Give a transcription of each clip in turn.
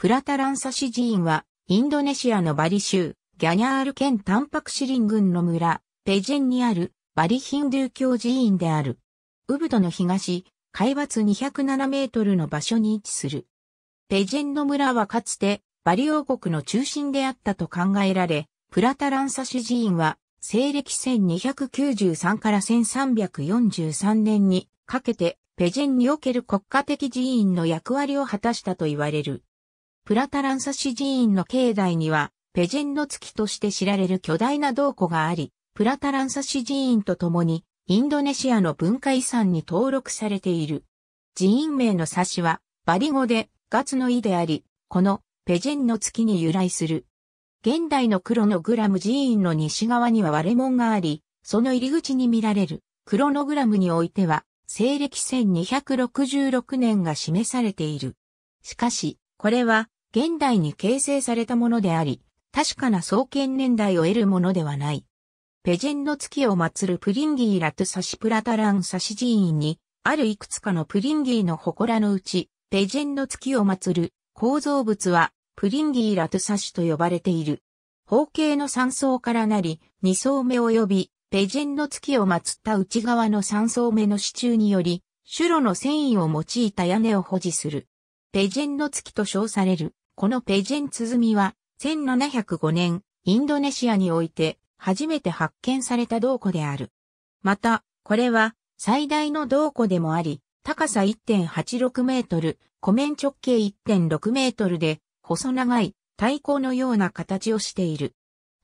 プラタランサシ寺院は、インドネシアのバリ州、ギャニャール県タンパクシリン郡の村、ペジェンにある、バリヒンドゥー教寺院である。ウブドの東、海抜207メートルの場所に位置する。ペジェンの村はかつて、バリ王国の中心であったと考えられ、プラタランサシ寺院は、西暦1293から1343年にかけて、ペジェンにおける国家的寺院の役割を果たしたと言われる。プラタランサ市寺院の境内には、ペジェンの月として知られる巨大な銅庫があり、プラタランサ市寺院と共に、インドネシアの文化遺産に登録されている。寺院名の差しは、バリ語で、ガツの意であり、この、ペジェンの月に由来する。現代のクロノグラム寺院の西側には割れ門があり、その入り口に見られる、クロノグラムにおいては、西暦1266年が示されている。しかし、これは現代に形成されたものであり、確かな創建年代を得るものではない。ペジェンの月を祀るプリンギーラトゥサシプラタランサシ寺院に、あるいくつかのプリンギーの祠のうち、ペジェンの月を祀る構造物は、プリンギーラトゥサシと呼ばれている。方形の三層からなり、二層目及び、ペジェンの月を祀った内側の三層目の支柱により、白の繊維を用いた屋根を保持する。ペジェンの月と称される。このペジェン鼓は、1705年、インドネシアにおいて、初めて発見された銅庫である。また、これは、最大の銅庫でもあり、高さ1.86メートル、湖面直径1.6メートルで、細長い、太鼓のような形をしている。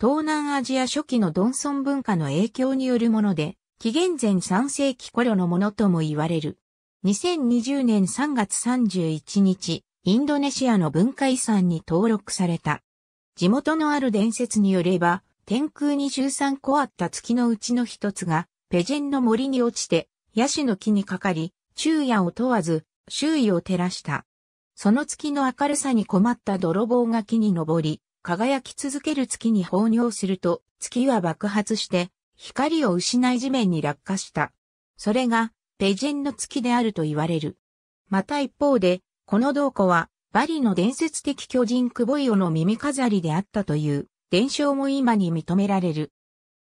東南アジア初期のドンソン文化の影響によるもので、紀元前3世紀頃のものとも言われる。2020年3月31日、インドネシアの文化遺産に登録された。地元のある伝説によれば、天空に13個あった月のうちの一つが、ペジェンの森に落ちて、ヤシの木にかかり、昼夜を問わず、周囲を照らした。その月の明るさに困った泥棒が木に登り、輝き続ける月に放尿すると、月は爆発して、光を失い地面に落下した。それが、ペジェンの月であると言われる。また一方で、この銅庫は、バリの伝説的巨人クボイオの耳飾りであったという、伝承も今に認められる。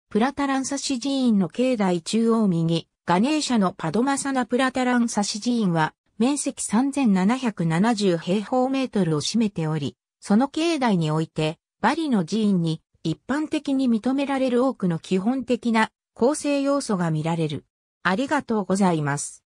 プラタランサシ寺院の境内中央右、ガネーシャのパドマサナプラタランサシ寺院は、面積3770平方メートルを占めており、その境内において、バリの寺院に一般的に認められる多くの基本的な構成要素が見られる。ありがとうございます。